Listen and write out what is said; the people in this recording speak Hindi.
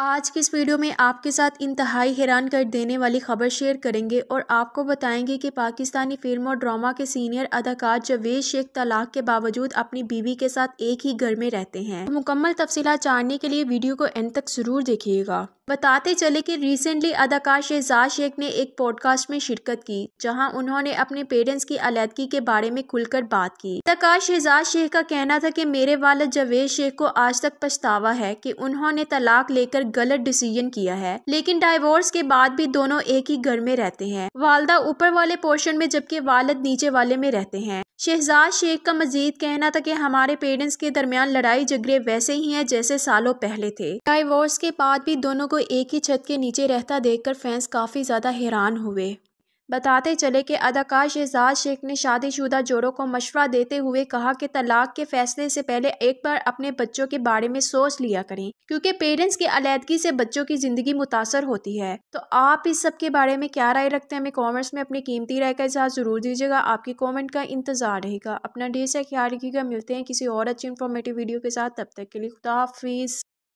आज की इस वीडियो में आपके साथ इंतहाई हैरान कर देने वाली खबर शेयर करेंगे और आपको बताएंगे कि पाकिस्तानी फिल्म और ड्रामा के सीनियर अदाकार जवेद शेख तलाक के बावजूद अपनी बीवी के साथ एक ही घर में रहते हैं तो मुकम्मल तफसीला जानने के लिए वीडियो को एंड तक जरूर देखिएगा बताते चले कि रिसेंटली अदाकार शहजाद शेख ने एक पॉडकास्ट में शिरकत की जहां उन्होंने अपने पेरेंट्स की अलीदगी के बारे में खुलकर बात की अदाकार शहजाद शेख का कहना था कि मेरे वाल जावेद शेख को आज तक पछतावा है कि उन्होंने तलाक लेकर गलत डिसीजन किया है लेकिन डाइवोर्स के बाद भी दोनों एक ही घर में रहते हैं वालदा ऊपर वाले पोर्शन में जबकि वालद नीचे वाले में रहते हैं शहजाद शेख का मजीद कहना था कि हमारे पेरेंट्स के दरमियान लड़ाई झगड़े वैसे ही हैं जैसे सालों पहले थे डाइवोर्स के बाद भी दोनों को को एक ही छत के नीचे रहता देखकर फैंस काफ़ी ज़्यादा हैरान हुए बताते चले कि अदाकार शहजाद शेख ने शादीशुदा जोड़ों को मशवरा देते हुए कहा कि तलाक के फैसले से पहले एक बार अपने बच्चों के बारे में सोच लिया करें क्योंकि पेरेंट्स की अलीहदगी से बच्चों की ज़िंदगी मुतासर होती है तो आप इस सब के बारे में क्या राय रखते हैं हमें कॉमेंट्स में अपनी कीमती राय का इजाज़ ज़रूर दीजिएगा आपके कॉमेंट का इंतजार रहेगा अपना ढेर से ख्याल रखिएगा मिलते हैं किसी और अच्छी इन्फॉर्मेटिव वीडियो के साथ तब तक के लिए खुदाफिज़